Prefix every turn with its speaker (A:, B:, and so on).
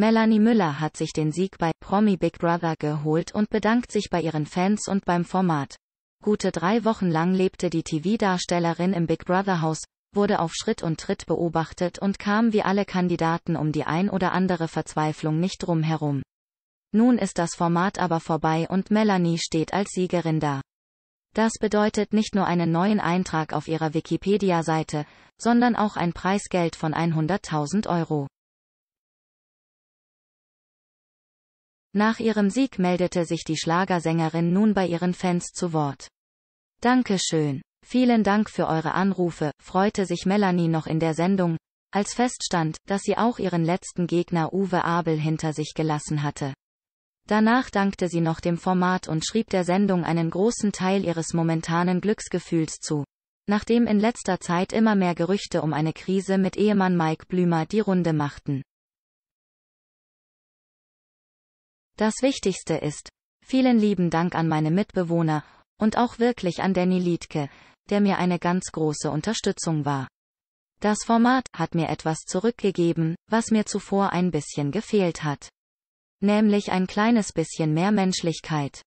A: Melanie Müller hat sich den Sieg bei Promi Big Brother geholt und bedankt sich bei ihren Fans und beim Format. Gute drei Wochen lang lebte die TV-Darstellerin im Big Brother-Haus, wurde auf Schritt und Tritt beobachtet und kam wie alle Kandidaten um die ein oder andere Verzweiflung nicht drumherum. Nun ist das Format aber vorbei und Melanie steht als Siegerin da. Das bedeutet nicht nur einen neuen Eintrag auf ihrer Wikipedia-Seite, sondern auch ein Preisgeld von 100.000 Euro. Nach ihrem Sieg meldete sich die Schlagersängerin nun bei ihren Fans zu Wort. Dankeschön. Vielen Dank für eure Anrufe, freute sich Melanie noch in der Sendung, als feststand, dass sie auch ihren letzten Gegner Uwe Abel hinter sich gelassen hatte. Danach dankte sie noch dem Format und schrieb der Sendung einen großen Teil ihres momentanen Glücksgefühls zu. Nachdem in letzter Zeit immer mehr Gerüchte um eine Krise mit Ehemann Mike Blümer die Runde machten. Das Wichtigste ist, vielen lieben Dank an meine Mitbewohner und auch wirklich an Danny Liedke, der mir eine ganz große Unterstützung war. Das Format hat mir etwas zurückgegeben, was mir zuvor ein bisschen gefehlt hat. Nämlich ein kleines bisschen mehr Menschlichkeit.